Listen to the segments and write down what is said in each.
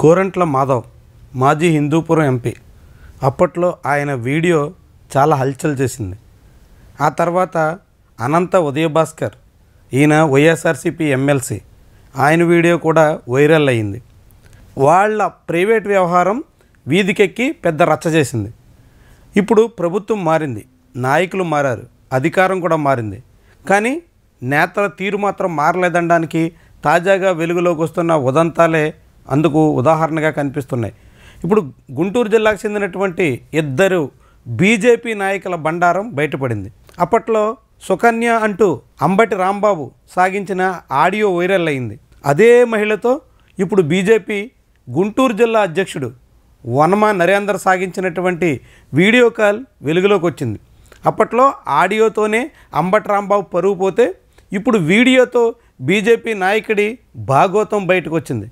గోరంట్ల మాధవ్ మాజీ హిందూపురం ఎంపీ అప్పట్లో ఆయన వీడియో చాలా హల్చల్ చేసింది ఆ తర్వాత అనంత ఉదయభాస్కర్ ఈయన వైఎస్ఆర్సీపీ ఎమ్మెల్సీ ఆయన వీడియో కూడా వైరల్ అయింది వాళ్ళ ప్రైవేట్ వ్యవహారం వీధికెక్కి పెద్ద రచ్చ చేసింది ఇప్పుడు ప్రభుత్వం మారింది నాయకులు మారారు అధికారం కూడా మారింది కానీ నేతల తీరు మాత్రం మారలేదనడానికి తాజాగా వెలుగులోకి వస్తున్న ఉదంతాలే అందుకు ఉదాహరణగా కనిపిస్తున్నాయి ఇప్పుడు గుంటూరు జిల్లాకు చెందినటువంటి ఇద్దరు బీజేపీ నాయకుల బండారం బయటపడింది అప్పట్లో సుకన్య అంటూ అంబటి రాంబాబు సాగించిన ఆడియో వైరల్ అయింది అదే మహిళతో ఇప్పుడు బీజేపీ గుంటూరు జిల్లా అధ్యక్షుడు వనమా నరేందర్ సాగించినటువంటి వీడియో కాల్ వెలుగులోకి వచ్చింది అప్పట్లో ఆడియోతోనే అంబటి రాంబాబు పరుగుపోతే ఇప్పుడు వీడియోతో బీజేపీ నాయకుడి భాగోతం బయటకు వచ్చింది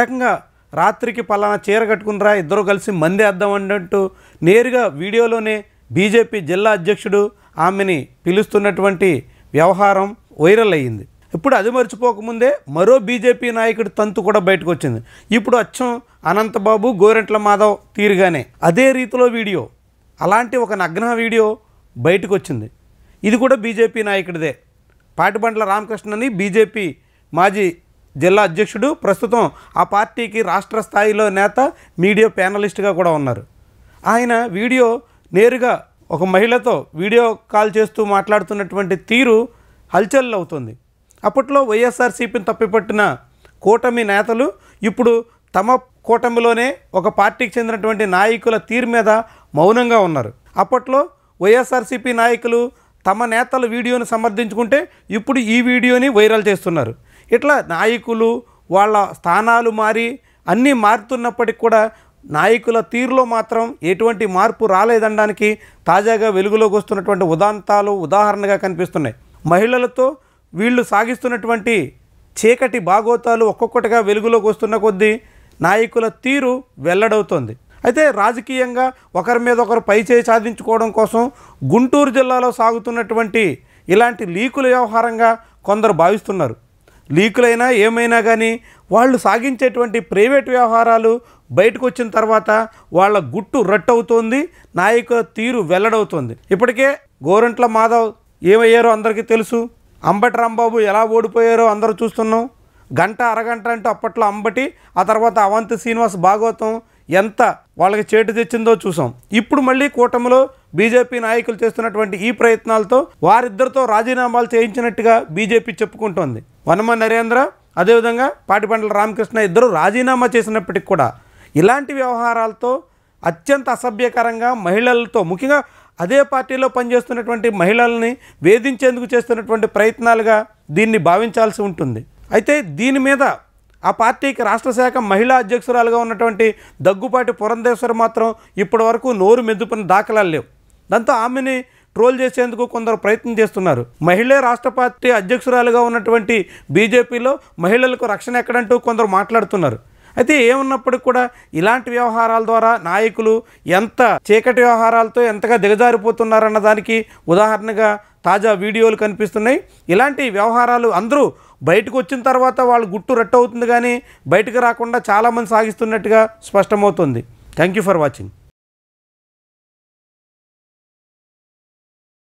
ఏకంగా రాత్రికి పలానా చీర కట్టుకునిరా ఇద్దరు కలిసి మందేద్దాం అన్నట్టు నేరుగా వీడియోలోనే బీజేపీ జిల్లా అధ్యక్షుడు ఆమెని పిలుస్తున్నటువంటి వ్యవహారం వైరల్ అయ్యింది ఇప్పుడు అది మర్చిపోకముందే మరో బీజేపీ నాయకుడి తంతు కూడా బయటకు వచ్చింది ఇప్పుడు అచ్చం అనంతబాబు గోరెంట్ల మాధవ్ తీరుగానే అదే రీతిలో వీడియో అలాంటి ఒక నగ్న వీడియో బయటకు వచ్చింది ఇది కూడా బీజేపీ నాయకుడిదే పాటిబండ్ల రామకృష్ణని బీజేపీ మాజీ జిల్లా అధ్యక్షుడు ప్రస్తుతం ఆ పార్టీకి రాష్ట్ర స్థాయిలో నేత మీడియా ప్యానలిస్ట్గా కూడా ఉన్నారు ఆయన వీడియో నేరుగా ఒక మహిళతో వీడియో కాల్ చేస్తూ మాట్లాడుతున్నటువంటి తీరు హల్చల్ అవుతుంది అప్పట్లో వైఎస్ఆర్సీపీని తప్పిపట్టిన కూటమి నేతలు ఇప్పుడు తమ కూటమిలోనే ఒక పార్టీకి చెందినటువంటి నాయకుల తీరు మీద మౌనంగా ఉన్నారు అప్పట్లో వైఎస్ఆర్సీపీ నాయకులు తమ నేతల వీడియోను సమర్థించుకుంటే ఇప్పుడు ఈ వీడియోని వైరల్ చేస్తున్నారు ఇట్లా నాయకులు వాళ్ళ స్థానాలు మారి అన్నీ మారుతున్నప్పటికి కూడా నాయకుల తీరులో మాత్రం ఎటువంటి మార్పు రాలేదనడానికి తాజాగా వెలుగులోకి వస్తున్నటువంటి ఉదాంతాలు ఉదాహరణగా కనిపిస్తున్నాయి మహిళలతో వీళ్ళు సాగిస్తున్నటువంటి చీకటి భాగోతాలు ఒక్కొక్కటిగా వెలుగులోకి వస్తున్న కొద్దీ నాయకుల తీరు వెల్లడవుతోంది అయితే రాజకీయంగా ఒకరి మీద ఒకరు పైచేయి సాధించుకోవడం కోసం గుంటూరు జిల్లాలో సాగుతున్నటువంటి ఇలాంటి లీకుల వ్యవహారంగా కొందరు భావిస్తున్నారు లీకులైనా ఏమైనా కానీ వాళ్ళు సాగించేటువంటి ప్రైవేట్ వ్యవహారాలు బయటకు వచ్చిన తర్వాత వాళ్ళ గుట్టు రట్టవుతోంది నాయక తీరు వెల్లడవుతోంది ఇప్పటికే గోరంట్ల మాధవ్ ఏమయ్యారో అందరికీ తెలుసు అంబటి రాంబాబు ఎలా ఓడిపోయారో అందరూ చూస్తున్నాం గంట అరగంట అంటూ అప్పట్లో అంబటి ఆ తర్వాత అవంతి శ్రీనివాస్ భాగవతం ఎంత వాళ్ళకి చేటు తెచ్చిందో చూసాం ఇప్పుడు మళ్ళీ కూటమిలో బీజేపీ నాయకులు చేస్తున్నటువంటి ఈ ప్రయత్నాలతో వారిద్దరితో రాజీనామాలు చేయించినట్టుగా బీజేపీ చెప్పుకుంటోంది వనమ నరేంద్ర అదేవిధంగా పాటిపండల రామకృష్ణ ఇద్దరు రాజీనామా చేసినప్పటికి కూడా ఇలాంటి వ్యవహారాలతో అత్యంత అసభ్యకరంగా మహిళలతో ముఖ్యంగా అదే పార్టీలో పనిచేస్తున్నటువంటి మహిళల్ని వేధించేందుకు చేస్తున్నటువంటి ప్రయత్నాలుగా దీన్ని భావించాల్సి ఉంటుంది అయితే దీని మీద ఆ పార్టీకి రాష్ట్ర శాఖ మహిళా అధ్యక్షురాలుగా ఉన్నటువంటి దగ్గుపాటి పురంధేశ్వరి మాత్రం ఇప్పటి వరకు నోరు మెద్దుపున దాఖలాలు లేవు దాంతో ఆమెని ట్రోల్ చేసేందుకు కొందరు ప్రయత్నం చేస్తున్నారు మహిళే రాష్ట్ర పార్టీ అధ్యక్షురాలుగా ఉన్నటువంటి బీజేపీలో మహిళలకు రక్షణ ఎక్కడంటూ కొందరు మాట్లాడుతున్నారు అయితే ఏమున్నప్పటికీ కూడా ఇలాంటి వ్యవహారాల ద్వారా నాయకులు ఎంత చీకటి వ్యవహారాలతో ఎంతగా దిగజారిపోతున్నారన్న దానికి ఉదాహరణగా తాజా వీడియోలు కనిపిస్తున్నాయి ఇలాంటి వ్యవహారాలు అందరూ బయటకు వచ్చిన తర్వాత వాళ్ళు గుట్టు రెట్టవుతుంది కానీ బయటకు రాకుండా చాలామంది సాగిస్తున్నట్టుగా స్పష్టమవుతుంది థ్యాంక్ యూ ఫర్ వాచింగ్